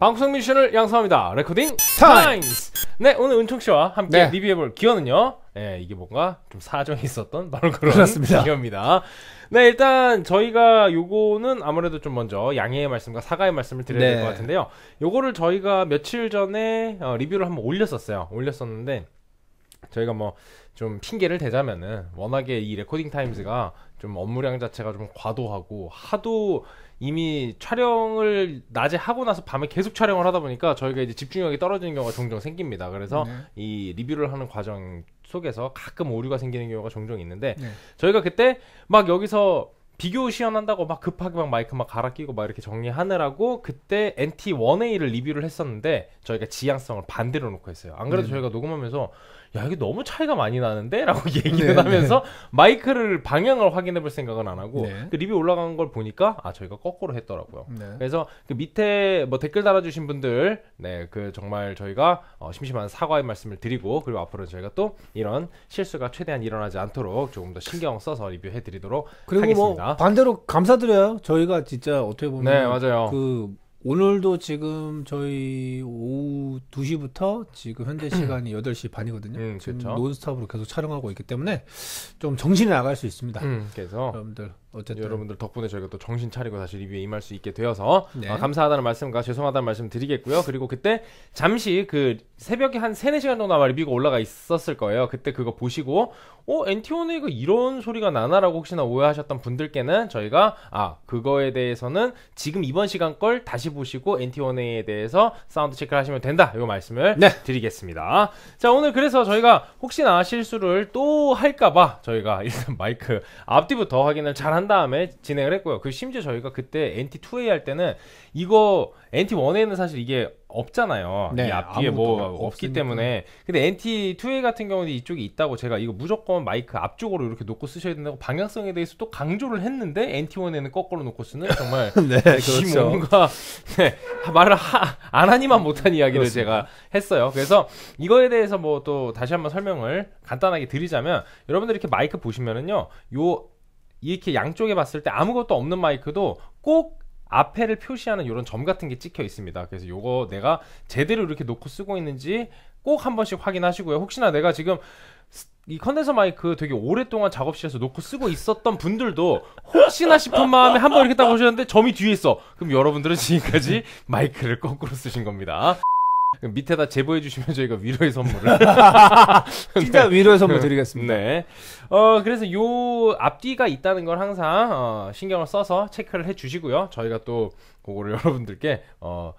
방송 미션을 양성합니다. 레코딩 타임스! 네, 오늘 은총씨와 함께 네. 리뷰해볼 기어는요. 네, 이게 뭔가 좀 사정이 있었던 바로 그런 그렇습니다. 기어입니다. 네, 일단 저희가 요거는 아무래도 좀 먼저 양해의 말씀과 사과의 말씀을 드려야 네. 될것 같은데요. 요거를 저희가 며칠 전에 어, 리뷰를 한번 올렸었어요. 올렸었는데 저희가 뭐 좀 핑계를 대자면은 워낙에 이 레코딩 타임즈가 좀 업무량 자체가 좀 과도하고 하도 이미 촬영을 낮에 하고 나서 밤에 계속 촬영을 하다 보니까 저희가 이제 집중력이 떨어지는 경우가 종종 생깁니다. 그래서 네. 이 리뷰를 하는 과정 속에서 가끔 오류가 생기는 경우가 종종 있는데 네. 저희가 그때 막 여기서 비교 시연한다고 막 급하게 막 마이크 막 갈아 끼고 막 이렇게 정리하느라고 그때 NT1A를 리뷰를 했었는데 저희가 지향성을 반대로 놓고 했어요. 안 그래도 네. 저희가 녹음하면서 야 이게 너무 차이가 많이 나는데라고 얘기를 네, 네. 하면서 네. 마이크를 방향을 확인해 볼 생각은 안 하고 네. 그 리뷰 올라간 걸 보니까 아 저희가 거꾸로 했더라고요. 네. 그래서 그 밑에 뭐 댓글 달아주신 분들 네 그 정말 저희가 어, 심심한 사과의 말씀을 드리고 그리고 앞으로 저희가 또 이런 실수가 최대한 일어나지 않도록 조금 더 신경 써서 리뷰해 드리도록 뭐 하겠습니다. 뭐 반대로 감사드려요. 저희가 진짜 어떻게 보면 네 맞아요. 그 오늘도 지금 저희 오후 2시부터 지금 현재 시간이 8시 반이거든요. 음, 지금 그렇죠. 논스톱으로 계속 촬영하고 있기 때문에 좀 정신이 나갈 수 있습니다. 음, 그래서 여러분들 어쨌든 여러분들 덕분에 저희가 또 정신 차리고 다시 리뷰에 임할 수 있게 되어서 네. 아, 감사하다는 말씀과 죄송하다는 말씀 드리겠고요. 그리고 그때 잠시 그 새벽에 한 3, 4시간 정도 아마 리뷰가 올라가 있었을 거예요. 그때 그거 보시고 어, 엔티오네이가 이런 소리가 나나라고 혹시나 오해하셨던 분들께는 저희가 아, 그거에 대해서는 지금 이번 시간 걸 다시 보시고 엔티오네에 대해서 사운드 체크를 하시면 된다. 이거 말씀을 네. 드리겠습니다. 자, 오늘 그래서 저희가 혹시나 실수를 또 할까 봐 저희가 일단 마이크 앞뒤부터 확인을 잘하 한 다음에 진행을 했고요. 그 심지어 저희가 그때 NT2A 할 때는 이거 NT1A는 사실 이게 없잖아요. 네, 이 앞뒤에 뭐없으니까 때문에. 근데 NT2A 같은 경우는 이쪽이 있다고 제가 이거 무조건 마이크 앞쪽으로 이렇게 놓고 쓰셔야 된다고 방향성에 대해서 또 강조를 했는데 NT1에는 거꾸로 놓고 쓰는 정말 네, 그렇죠. 뭔가 네, 말을 하, 안 하니만 못한 이야기를 그렇습니다. 제가 했어요. 그래서 이거에 대해서 뭐 또 다시 한번 설명을 간단하게 드리자면 여러분들 이렇게 마이크 보시면은요. 요 이렇게 양쪽에 봤을 때 아무것도 없는 마이크도 꼭 앞에를 표시하는 이런 점 같은 게 찍혀 있습니다. 그래서 요거 내가 제대로 이렇게 놓고 쓰고 있는지 꼭 한 번씩 확인하시고요. 혹시나 내가 지금 이 컨덴서 마이크 되게 오랫동안 작업실에서 놓고 쓰고 있었던 분들도 혹시나 싶은 마음에 한 번 이렇게 딱 보셨는데 점이 뒤에 있어. 그럼 여러분들은 지금까지 마이크를 거꾸로 쓰신 겁니다. 밑에다 제보해 주시면 저희가 위로의 선물을 진짜 네. 위로의 선물 드리겠습니다. 네. 어 그래서 요 앞뒤가 있다는 걸 항상 어, 신경을 써서 체크를 해 주시고요. 저희가 또 그거를 여러분들께 어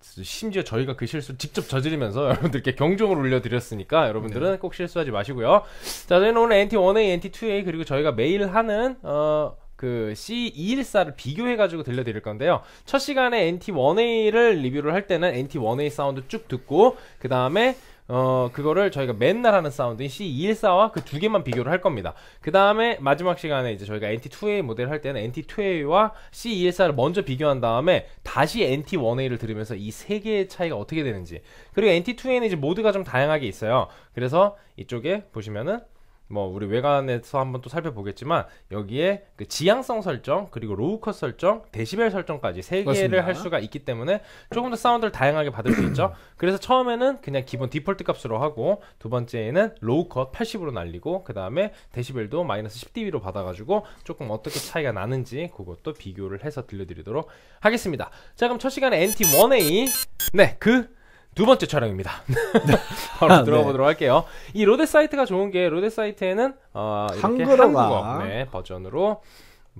심지어 저희가 그 실수를 직접 저지르면서 여러분들께 경종을 울려드렸으니까 여러분들은 네. 꼭 실수하지 마시고요. 자, 저희는 오늘 NT1A, NT2A 그리고 저희가 매일 하는 어그 C214를 e 비교해가지고 들려드릴 건데요. 첫 시간에 NT1A를 리뷰를 할 때는 NT1A 사운드 쭉 듣고 그 다음에 어 그거를 저희가 맨날 하는 사운드인 C214와 e 그두 개만 비교를 할 겁니다. 그 다음에 마지막 시간에 이제 저희가 NT2A 모델 할 때는 NT2A와 C214를 e 먼저 비교한 다음에 다시 NT1A를 들으면서 이 세 개의 차이가 어떻게 되는지 그리고 NT2A는 이제 모드가 좀 다양하게 있어요. 그래서 이쪽에 보시면은 뭐 우리 외관에서 한번 또 살펴보겠지만 여기에 그 지향성 설정 그리고 로우컷 설정 데시벨 설정까지 세 개를 할 수가 있기 때문에 조금 더 사운드를 다양하게 받을 수 있죠 그래서 처음에는 그냥 기본 디폴트 값으로 하고 두 번째에는 로우컷 80으로 날리고 그 다음에 데시벨도 마이너스 10dB로 받아가지고 조금 어떻게 차이가 나는지 그것도 비교를 해서 들려드리도록 하겠습니다 자 그럼 첫 시간에 NT1A 네그 두 번째 촬영입니다. 네. 바로 아, 들어보도록 네. 할게요. 이 로데 사이트가 좋은 게 로데 사이트에는 어, 한국어 네, 버전으로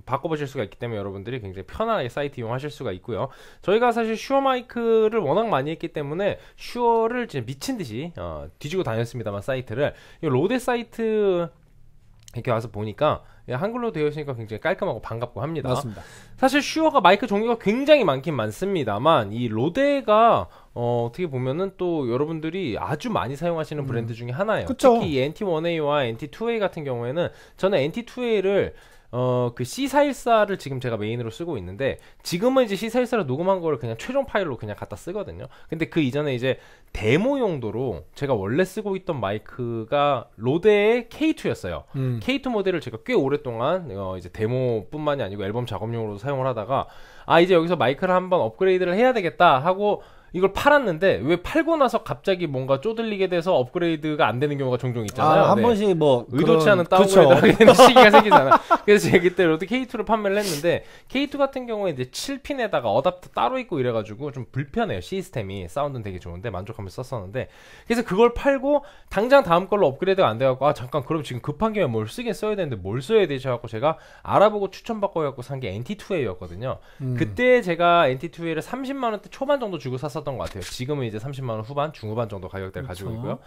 바꿔보실 수가 있기 때문에 여러분들이 굉장히 편안하게 사이트 이용하실 수가 있고요. 저희가 사실 슈어 마이크를 워낙 많이 했기 때문에 슈어를 진짜 미친 듯이 어, 뒤지고 다녔습니다만 사이트를 이 로데 사이트 이렇게 와서 보니까 예, 한글로 되어 있으니까 굉장히 깔끔하고 반갑고 합니다. 맞습니다. 사실 슈어가 마이크 종류가 굉장히 많긴 많습니다만 이 로데가 어, 어떻게 보면은 또 여러분들이 아주 많이 사용하시는 음. 브랜드 중에 하나예요. 그쵸. 특히 NT1A와 NT2A 같은 경우에는 저는 NT2A를 어, 그 C414를 지금 제가 메인으로 쓰고 있는데, 지금은 이제 C414를 녹음한 거를 그냥 최종 파일로 그냥 갖다 쓰거든요. 근데 그 이전에 이제 데모 용도로 제가 원래 쓰고 있던 마이크가 로데의 K2였어요. 음. K2 모델을 제가 꽤 오랫동안, 어, 이제 데모뿐만이 아니고 앨범 작업용으로 사용을 하다가, 아, 이제 여기서 마이크를 한번 업그레이드를 해야 되겠다 하고, 이걸 팔았는데 왜 팔고 나서 갑자기 뭔가 쪼들리게 돼서 업그레이드가 안 되는 경우가 종종 있잖아요. 아, 한 네. 번씩 뭐 의도치 않은 그런... 다운그레이드 그렇죠. 시기가 생기잖아. 그래서 제가 그때로도 K2를 판매를 했는데 K2 같은 경우에 이제 7핀에다가 어답터 따로 있고 이래가지고 좀 불편해요 시스템이 사운드는 되게 좋은데 만족하면서 썼었는데 그래서 그걸 팔고 당장 다음 걸로 업그레이드가 안 돼갖고 아 잠깐 그럼 지금 급한 김에 뭘쓰게 써야 되는데 뭘 써야 되지 하고 제가 알아보고 추천받고 해갖고 산 게 NT2A였거든요. 음. 그때 제가 NT2A를 30만 원대 초반 정도 주고 샀었. 썼던 것 같아요. 지금은 이제 30만 원 후반, 중후반 정도 가격대를 그렇 가지고 있고요.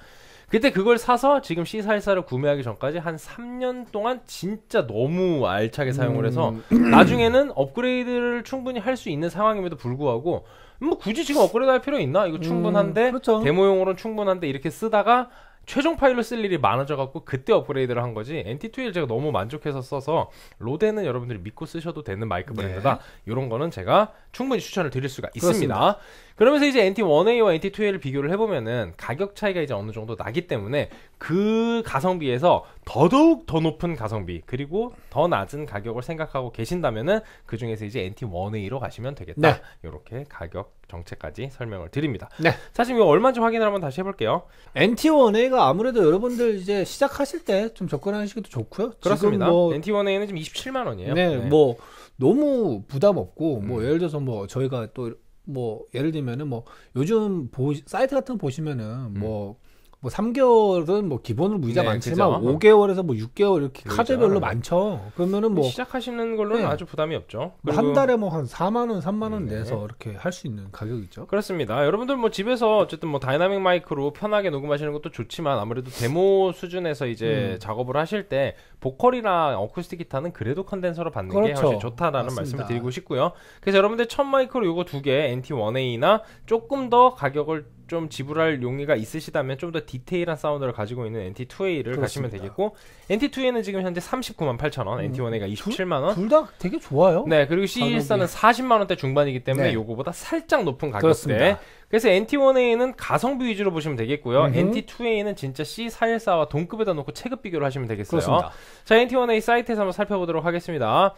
그때 그걸 사서 지금 C44를 구매하기 전까지 한 3년 동안 진짜 너무 알차게 사용을 해서 음. 나중에는 업그레이드를 충분히 할 수 있는 상황임에도 불구하고 뭐 굳이 지금 업그레이드 할 필요 있나? 이거 음, 충분한데 음, 그렇죠. 데모용으로는 충분한데 이렇게 쓰다가 최종 파일로 쓸 일이 많아져 갖고 그때 업그레이드를 한 거지 NT2를 제가 너무 만족해서 써서 로데는 여러분들이 믿고 쓰셔도 되는 마이크 브랜드다 네. 이런 거는 제가 충분히 추천을 드릴 수가 있습니다. 그렇습니다. 그러면서 이제 NT1A와 NT2A를 비교를 해보면은 가격 차이가 이제 어느 정도 나기 때문에 그 가성비에서 더더욱 더 높은 가성비 그리고 더 낮은 가격을 생각하고 계신다면은 그 중에서 이제 NT1A로 가시면 되겠다. 이렇게 네. 가격 정책까지 설명을 드립니다. 네. 사실 이거 얼마인지 확인을 한번 다시 해볼게요. NT1A가 아무래도 여러분들 이제 시작하실 때 좀 접근하시기도 좋고요. 그렇습니다. 뭐... NT1A는 지금 27만 원이에요. 네. 네. 뭐 너무 부담 없고 뭐 음. 예를 들어서 뭐 저희가 또 뭐 예를 들면은 뭐 요즘 보, 사이트 같은 거 보시면은 뭐 음. 뭐 3개월은 뭐 기본으로 무이자 네, 많지만 그죠. 5개월에서 뭐 6개월 이렇게 그죠. 카드별로 많죠. 그러면은 뭐 시작하시는 걸로는 네. 아주 부담이 없죠. 뭐한 달에 뭐 한 4만 원, 3만 원 네. 내서 이렇게 할 수 있는 가격이죠. 그렇습니다. 여러분들 뭐 집에서 어쨌든 뭐 다이나믹 마이크로 편하게 녹음하시는 것도 좋지만 아무래도 데모 수준에서 이제 음. 작업을 하실 때 보컬이나 어쿠스틱 기타는 그래도 컨덴서로 받는 그렇죠. 게 훨씬 좋다라는 맞습니다. 말씀을 드리고 싶고요. 그래서 여러분들 첫 마이크로 요거 두 개 NT1A나 조금 더 가격을 좀 지불할 용의가 있으시다면 좀 더 디테일한 사운드를 가지고 있는 NT2A를 가시면 되겠고 NT2A는 지금 현재 39만 8천 원, 음, NT1A가 27만 원. 둘 다 되게 좋아요. 네, 그리고 C14는 40만 원대 중반이기 때문에 네. 요거보다 살짝 높은 가격대. 그렇습니다. 그래서 NT1A는 가성비 위주로 보시면 되겠고요. 음흠. NT2A는 진짜 C414와 동급에다 놓고 체급 비교를 하시면 되겠어요. 그렇습니다. 자, NT1A 사이트에서 한번 살펴보도록 하겠습니다.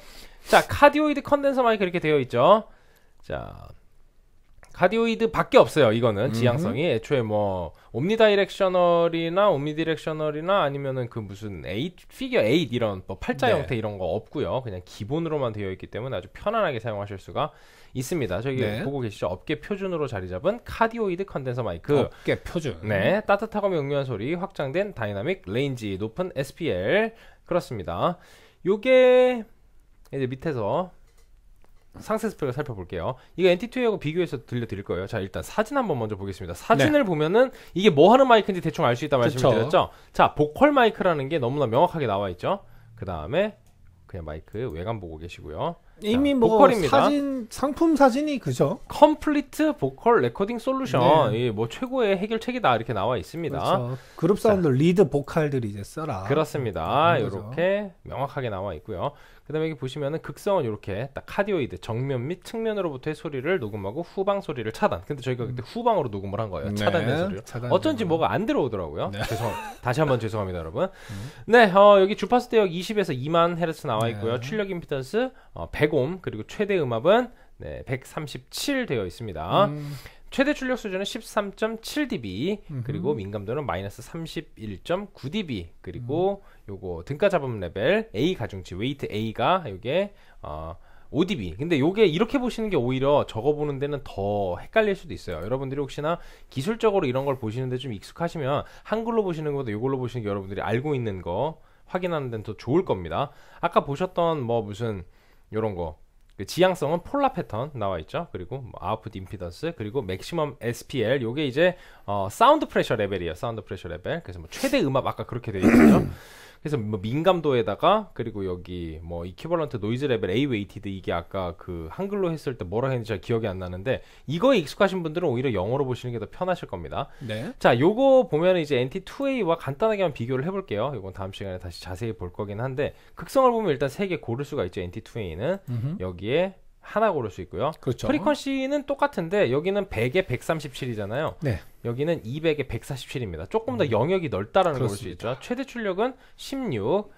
자, 카디오이드 컨덴서 마이크 이렇게 되어 있죠. 자, 카디오이드 밖에 없어요, 이거는. 지향성이. 애초에 뭐, 옴니다이렉셔널이나 옴니디렉셔널이나 아니면은 그 무슨 8, 피겨 8 이런 뭐 팔자 네. 형태 이런 거 없고요. 그냥 기본으로만 되어 있기 때문에 아주 편안하게 사용하실 수가 있습니다. 저기 네. 보고 계시죠? 업계 표준으로 자리 잡은 카디오이드 컨덴서 마이크. 업계 표준. 네. 따뜻하고 명료한 소리, 확장된 다이나믹 레인지, 높은 SPL. 그렇습니다. 요게 이제 밑에서 상세 스펙을 살펴볼게요. 이거 NT2하고 비교해서 들려드릴 거예요. 자, 일단 사진 한번 먼저 보겠습니다. 사진을 네. 보면은 이게 뭐 하는 마이크인지 대충 알 수 있다 말씀을 드렸죠? 자, 보컬 마이크라는 게 너무나 명확하게 나와 있죠? 그 다음에 그냥 마이크 외관 보고 계시고요. 이미 뭐 보컬입니다. 사진 상품 사진이 그죠? 컴플리트 보컬 레코딩 솔루션 네. 이뭐 최고의 해결책이다 이렇게 나와 있습니다. 그렇죠. 그룹 사운드 자, 리드 보컬들이 이제 써라. 그렇습니다. 이렇게 아, 명확하게 나와 있고요. 그 다음에 여기 보시면은 극성은 이렇게 딱 카디오이드 정면 및 측면으로부터의 소리를 녹음하고 후방 소리를 차단. 근데 저희가 그때 음. 후방으로 녹음을 한 거예요. 네, 차단된 소리를. 차단된 어쩐지 거 뭐가 안 들어오더라고요. 네. 죄송. 다시 한번 죄송합니다, 여러분. 음. 네, 어, 여기 주파수 대역 20에서 2만 헤르츠 나와 네. 있고요. 네. 출력 임피던스 어, 100옴 그리고 최대 음압은 네, 137 되어 있습니다. 음. 최대 출력 수준은 13.7dB 음흠. 그리고 민감도는 마이너스 31.9dB 그리고 음. 요거 등가 잡음 레벨 A 가중치 웨이트 A가 요게 어 5dB. 근데 요게 이렇게 보시는 게 오히려 적어 보는 데는 더 헷갈릴 수도 있어요. 여러분들이 혹시나 기술적으로 이런 걸 보시는데 좀 익숙하시면 한글로 보시는 것보다 요걸로 보시는 게 여러분들이 알고 있는 거 확인하는 데는 더 좋을 겁니다. 아까 보셨던 뭐 무슨 요런 거그 지향성은 폴라 패턴 나와 있죠. 그리고 뭐 아웃풋 임피던스 그리고 맥시멈 SPL 요게 이제 어, 사운드 프레셔 레벨이에요. 사운드 프레셔 레벨. 그래서 뭐 최대 음압 아까 그렇게 되어 있죠. 그래서 뭐 민감도에다가 그리고 여기 뭐 이퀴벌런트 노이즈 레벨 A 웨이티드 이게 아까 그 한글로 했을 때 뭐라 했는지 잘 기억이 안 나는데 이거에 익숙하신 분들은 오히려 영어로 보시는 게 더 편하실 겁니다. 네. 자, 요거 보면 이제 NT2A와 간단하게만 비교를 해 볼게요. 이건 다음 시간에 다시 자세히 볼 거긴 한데 극성을 보면 일단 세 개 고를 수가 있죠. NT2A는 음흠. 여기에 하나 고를 수 있고요. 그렇죠. 프리퀀시는 똑같은데 여기는 100에 137이잖아요. 네. 여기는 200에 147입니다. 조금 더 영역이 넓다라는 걸 볼 수 있죠. 최대 출력은 16,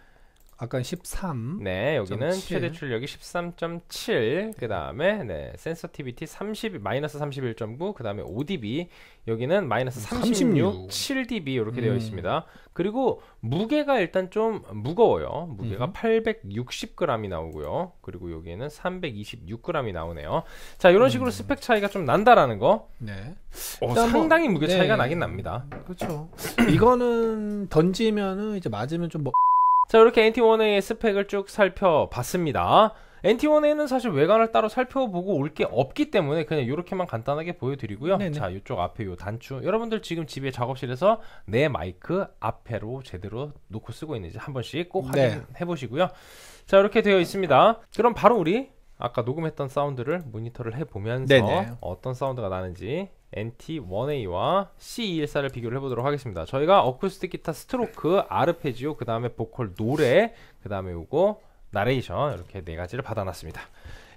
아까 13. 네, 여기는 7. 최대 출력이 13.7. 그 다음에 네, 센서티비티 30 마이너스 31.9. 그 다음에 5dB. 여기는 마이너스 36, 36. 7dB 이렇게 음. 되어 있습니다. 그리고 무게가 일단 좀 무거워요. 무게가 음. 860g이 나오고요. 그리고 여기에는 326g이 나오네요. 자, 이런 식으로 음. 스펙 차이가 좀 난다라는 거. 네. 어, 상당히 무게 차이가 네. 나긴 납니다. 그렇죠. 이거는 던지면은 이제 맞으면 좀 뭐. 자 이렇게 NT1A의 스펙을 쭉 살펴봤습니다 NT1A는 사실 외관을 따로 살펴보고 올 게 없기 때문에 그냥 이렇게만 간단하게 보여드리고요 네네. 자 이쪽 앞에 요 단추 여러분들 지금 집에 작업실에서 내 마이크 앞에로 제대로 놓고 쓰고 있는지 한 번씩 꼭 네. 확인해 보시고요 네. 자 이렇게 되어 있습니다 그럼 바로 우리 아까 녹음했던 사운드를 모니터를 해보면서 네네. 어떤 사운드가 나는지 NT1A와 C214를 e 비교를 해보도록 하겠습니다. 저희가 어쿠스틱 기타 스트로크, 아르페지오, 그 다음에 보컬 노래, 그 다음에 요거 나레이션 이렇게 네 가지를 받아놨습니다.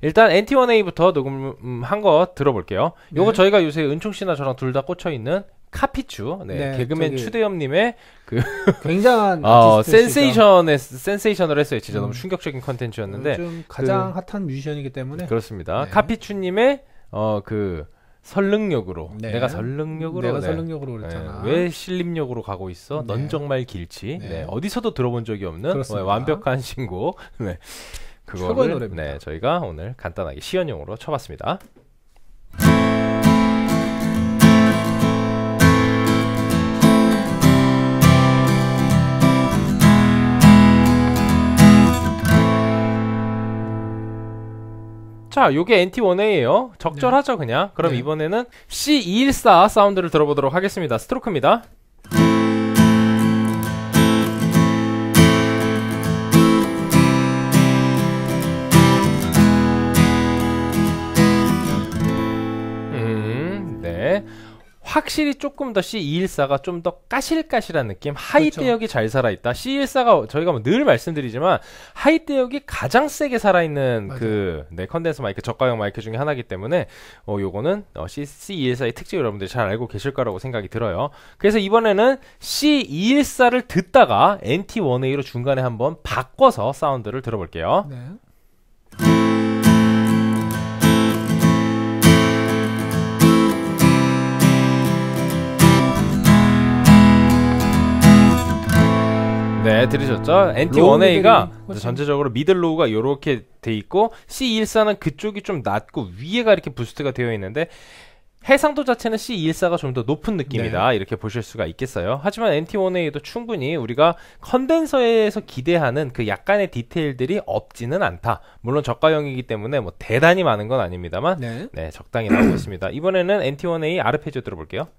일단 NT1A부터 녹음한 거 들어볼게요. 요거 네. 저희가 요새 은총 씨나 저랑 둘 다 꽂혀 있는 카피추 네, 네, 개그맨 추대엽님의 그 굉장한 어, 아, 센세이션에 센세이션을 했어요. 진짜 음. 너무 충격적인 컨텐츠였는데 요즘 그 가장 그... 핫한 뮤지션이기 때문에 그렇습니다. 네. 카피추님의 어그 설릉역으로 네. 내가 설릉역으로 내가 네. 설릉역으로 그랬잖아. 네. 왜 신림역으로 가고 있어? 넌 네. 정말 길치. 네. 네. 어디서도 들어본 적이 없는 그 완벽한 신곡. 네. 그거를 네, 저희가 오늘 간단하게 시연용으로 쳐봤습니다. 자, 요게 n t 1 a 에요 적절하죠, 네. 그냥. 그럼 네. 이번에는 C214 사운드를 들어보도록 하겠습니다. 스트로크입니다. 확실히 조금 더 C214가 좀 더 까실까실한 느낌 하이 그렇죠. 역이잘 살아있다 C14가 저희가 뭐늘 말씀드리지만 하이 대역이 가장 세게 살아있는 맞아요. 그 네, 컨덴서 마이크 저가형 마이크 중에 하나이기 때문에 어 요거는 어, C, C214의 특징 여러분들이 잘 알고 계실 거라고 생각이 들어요 그래서 이번에는 C214를 듣다가 NT1A로 중간에 한번 바꿔서 사운드를 들어볼게요 네. 네, 들으셨죠? NT1A가 전체적으로 미들 로우가 이렇게 돼 있고 C14는 그쪽이 좀 낮고 위에가 이렇게 부스트가 되어 있는데 해상도 자체는 c 1 4가좀 더 높은 느낌이다 네. 이렇게 보실 수가 있겠어요. 하지만 NT1A도 충분히 우리가 컨덴서에서 기대하는 그 약간의 디테일들이 없지는 않다. 물론 저가형이기 때문에 뭐 대단히 많은 건 아닙니다만 네, 네 적당히 나오고 있습니다. 이번에는 NT1A 아르페지오 들어볼게요.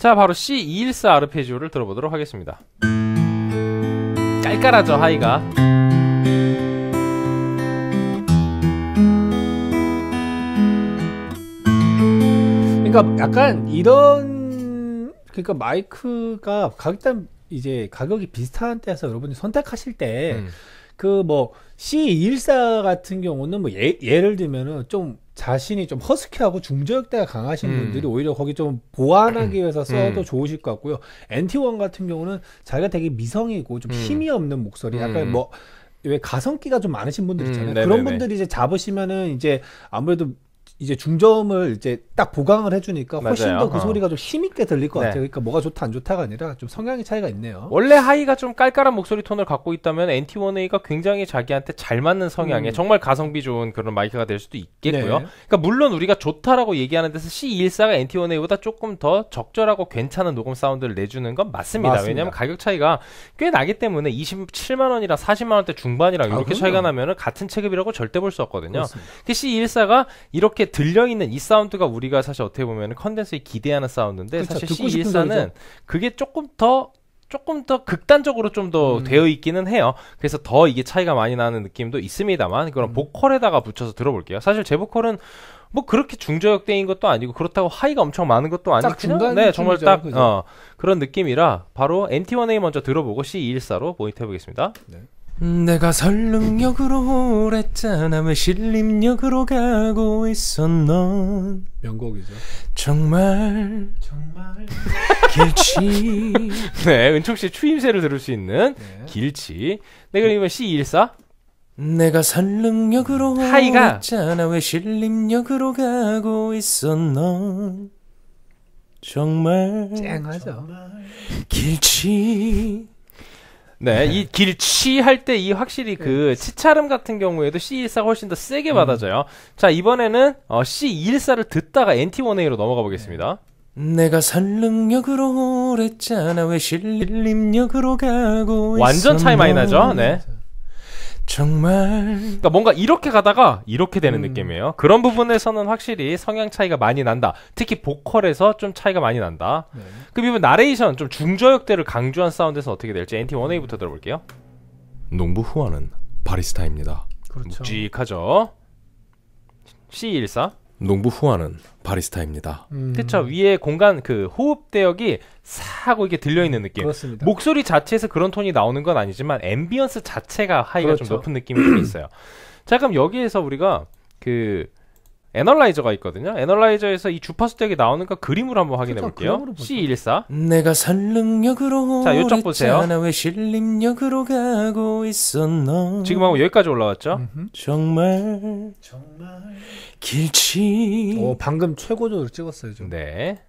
자, 바로 C214 아르페지오를 들어보도록 하겠습니다. 깔깔하죠, 하이가. 그러니까 약간 이런 그러니까 마이크가 가격 이제 가격이 비슷한 때에서 여러분이 선택하실 때 음. 그뭐 c 일사 같은 경우는 뭐 예, 예를 들면은 좀 자신이 좀 허스키하고 중저역대가 강하신 음. 분들이 오히려 거기 좀 보완하기 음. 위해서 써도 음. 좋으실 것 같고요. NT1 같은 경우는 자기가 되게 미성이고 좀 음. 힘이 없는 목소리 약간 음. 뭐왜 가성기가 좀 많으신 분들 있잖아요. 음, 그런 네, 네. 분들이 이제 잡으시면은 이제 아무래도 이제 중점을 이제 딱 보강을 해주니까 훨씬 더그 어. 소리가 좀 힘있게 들릴 것 네. 같아요. 그러니까 뭐가 좋다 안 좋다가 아니라 좀 성향의 차이가 있네요. 원래 하이가 좀 깔깔한 목소리 톤을 갖고 있다면 NT1A가 굉장히 자기한테 잘 맞는 성향의 음. 정말 가성비 좋은 그런 마이크가 될 수도 있겠고요. 네. 그러니까 물론 우리가 좋다라고 얘기하는 데서 c 1 4가 NT1A보다 조금 더 적절하고 괜찮은 녹음 사운드를 내주는 건 맞습니다. 맞습니다. 왜냐하면 가격 차이가 꽤 나기 때문에 27만 원이랑 40만 원대 중반이랑 이렇게 아, 차이가 나면은 같은 체급이라고 절대 볼 수 없거든요. 그 c 1 e 4가 이렇게 들려있는 이 사운드가 우리가 사실 어떻게 보면 컨덴서에 기대하는 사운드인데 그쵸, 사실 C14는 그게 조금 더 조금 더 극단적으로 좀더 음. 되어 있기는 해요. 그래서 더 이게 차이가 많이 나는 느낌도 있습니다만 그럼 음. 보컬에다가 붙여서 들어볼게요. 사실 제 보컬은 뭐 그렇게 중저역대인 것도 아니고 그렇다고 하이가 엄청 많은 것도 아니고 그냥 네 정말 딱 어, 그런 느낌이라 바로 NT1A 먼저 들어보고 C214로 모니터 해보겠습니다. 네. 내가 설릉역으로 오랬잖아 왜 신림역으로 가고 있어 넌 명곡이죠 정말 정말 길치 네 은총 씨 추임새를 들을 수 있는 네. 길치 내가 네, 이번 C14 내가 설릉역으로 하이가 오랬잖아 왜 신림역으로 가고 있어 넌 정말 쨍하죠 길치 네, 네. 이길 취할 때 이 확실히 그 네. 치찰음 같은 경우에도 C14가 훨씬 더 세게 받아져요. 음. 자, 이번에는 어, C24를 듣다가 NT1A로 넘어가 보겠습니다. 내가 산릉역으로 오랬잖아 왜 신림역으로 가고 완전 차이 많이 나죠? 네. 정말. 그러니까 뭔가 이렇게 가다가 이렇게 되는 음. 느낌이에요. 그런 부분에서는 확실히 성향 차이가 많이 난다. 특히 보컬에서 좀 차이가 많이 난다. 네. 그럼 이번 나레이션 좀 중저역대를 강조한 사운드에서 어떻게 될지 NT 1A부터 들어볼게요. 농부 후원은 바리스타입니다. 그렇죠. 묵직하죠. C14. 농부 후아는 바리스타입니다. 음. 그쵸 위에 공간 그 호흡 대역이 사고 이게 들려 있는 느낌. 그렇습니다. 목소리 자체에서 그런 톤이 나오는 건 아니지만 앰비언스 자체가 하이가 그렇죠. 좀 높은 느낌이 좀 있어요. 자 그럼 여기에서 우리가 그 애널라이저가 있거든요. 애널라이저에서 이 주파수 덱이 나오는가 그림을 한번 확인해 볼게요. C14. 내가 산릉역으로 자, 요쪽 보세요. 왜 신림역으로 가고 있었나? 지금 하고 여기까지 올라왔죠? 정말 정말 길치. 오, 어, 방금 최고조로 찍었어요, 좀. 네.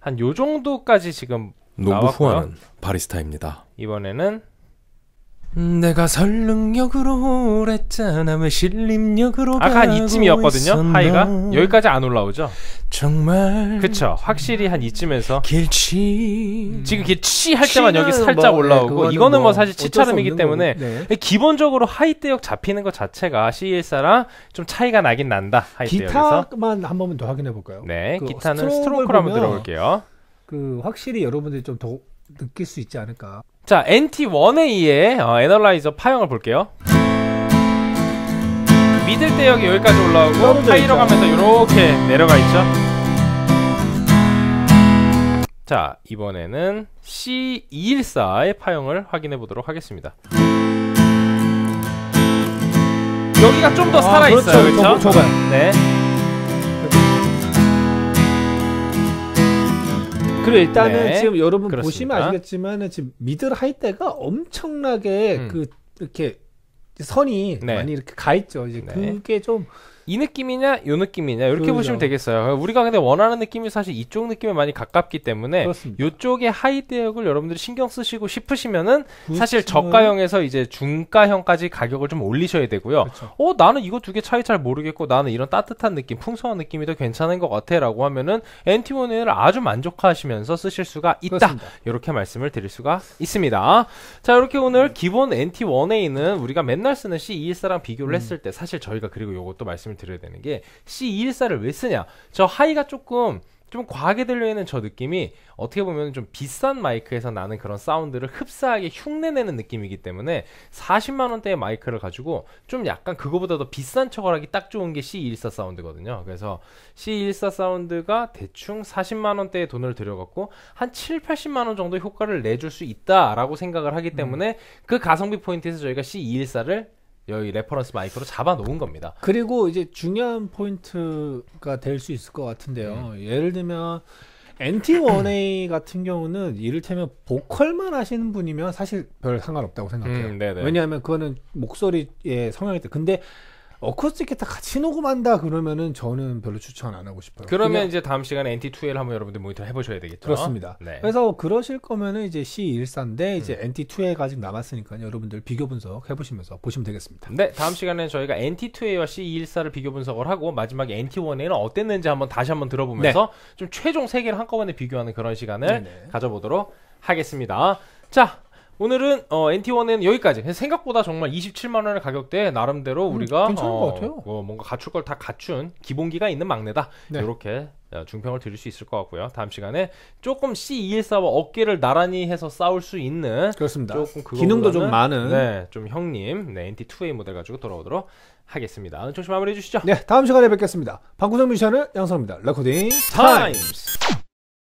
한 요 정도까지 지금 농부 후원 바리스타입니다. 이번에는 음, 내가 설릉역으로 오랬잖아 왜 신림역으로 아까 한 이쯤이었거든요 있었나? 하이가 여기까지 안 올라오죠 정말 그쵸 확실히 한 이쯤에서 길치 지금 이게 치할 때만 여기 뭐, 살짝 뭐, 올라오고 네, 이거는 뭐, 뭐 사실 치차름이기 때문에 네. 기본적으로 하이 대역 잡히는 것 자체가 CS랑 좀 차이가 나긴 난다 하이 기타 대역에서. 한 번만 더 확인해 볼까요 네그 기타는 스트로크로 한번 들어볼게요 그 확실히 여러분들이 좀 더 느낄 수 있지 않을까 자, NT1A의 어, 애널라이저 파형을 볼게요. 믿을 때 여기 여기까지 올라오고 파이로 가면서 이렇게 내려가 있죠. 자, 이번에는 C214의 파형을 확인해 보도록 하겠습니다. 여기가 좀더 아, 살아있어요. 아, 그렇죠? 그렇죠? 네. 그리고 음, 일단은 네. 지금 여러분 그렇습니다. 보시면 아시겠지만은 지금 미들 하이때가 엄청나게 음. 그 이렇게 선이 네. 많이 이렇게 가 있죠. 이제 네. 그게 좀이 느낌이냐 이 느낌이냐 이렇게 그렇죠. 보시면 되겠어요. 그러니까 우리가 근데 원하는 느낌이 사실 이쪽 느낌에 많이 가깝기 때문에 그 이쪽의 하이 대역을 여러분들이 신경 쓰시고 싶으시면은 그렇 사실 뭐 저가형에서 이제 중가형까지 가격을 좀 올리셔야 되고요. 그렇죠. 어 나는 이거 두 개 차이 잘 모르겠고 나는 이런 따뜻한 느낌, 풍성한 느낌이 더 괜찮은 것 같아라고 하면은 엔티모네를 아주 만족하시면서 쓰실 수가 있다. 그렇습니다. 이렇게 말씀을 드릴 수가 있습니다. 자 이렇게 오늘 기본 n t 1있는 우리가 맨날 쓰는 C21랑 e 비교를 음. 했을 때 사실 저희가 그리고 요것도 말씀 을 말씀을 드려야 되는 게 C214를 왜 쓰냐? 저 하이가 조금 좀 과하게 들려있는 저 느낌이 어떻게 보면 좀 비싼 마이크에서 나는 그런 사운드를 흡사하게 흉내내는 느낌이기 때문에 40만원대의 마이크를 가지고 좀 약간 그거보다 더 비싼 척을 하기 딱 좋은 게 C14 사운드거든요 그래서 C14 사운드가 대충 40만원대의 돈을 들여갖고 한 7, 80만원 정도 효과를 내줄 수 있다라고 생각을 하기 음. 때문에 음. 그 가성비 포인트에서 저희가 C214를 여기 레퍼런스 마이크로 잡아놓은 겁니다. 그리고 이제 중요한 포인트가 될 수 있을 것 같은데요. 음. 예를 들면 NT1A 같은 경우는 이를테면 보컬만 하시는 분이면 사실 별 상관없다고 생각해요. 음, 왜냐하면 그거는 목소리의 성향일 때. 근데 어쿠스틱 기타 같이 녹음한다 그러면은 저는 별로 추천 안 하고 싶어요. 그러면 그냥... 이제 다음 시간에 NT2L 한번 여러분들 모니터 해보셔야 되겠죠. 그렇습니다. 네. 그래서 그러실 거면은 이제 C14인데 이제 음. n t 2 a 가 아직 남았으니까 여러분들 비교 분석 해보시면서 보시면 되겠습니다. 네, 다음 시간에 저희가 n t 2 a 와 C14를 비교 분석을 하고 마지막에 NT1A는 어땠는지 한번 다시 한번 들어보면서 네. 좀 최종 세 개를 한꺼번에 비교하는 그런 시간을 네네. 가져보도록 하겠습니다. 자, 오늘은 어, NT1은 여기까지. 생각보다 정말 27만 원의 가격대에 나름대로 음, 우리가 괜찮은 어, 것 같아요. 어, 뭔가 갖출 걸 다 갖춘 기본기가 있는 막내다. 네. 이렇게 어, 중평을 드릴 수 있을 것 같고요. 다음 시간에 조금 C214와 어깨를 나란히 해서 싸울 수 있는 그렇습니다. 조금 기능도 좀 많은 네, 좀 형님 네, NT2A 모델 가지고 돌아오도록 하겠습니다. 조심 마무리해 주시죠. 네, 다음 시간에 뵙겠습니다. 방구정 미션을 양성합니다 레코딩 타임스.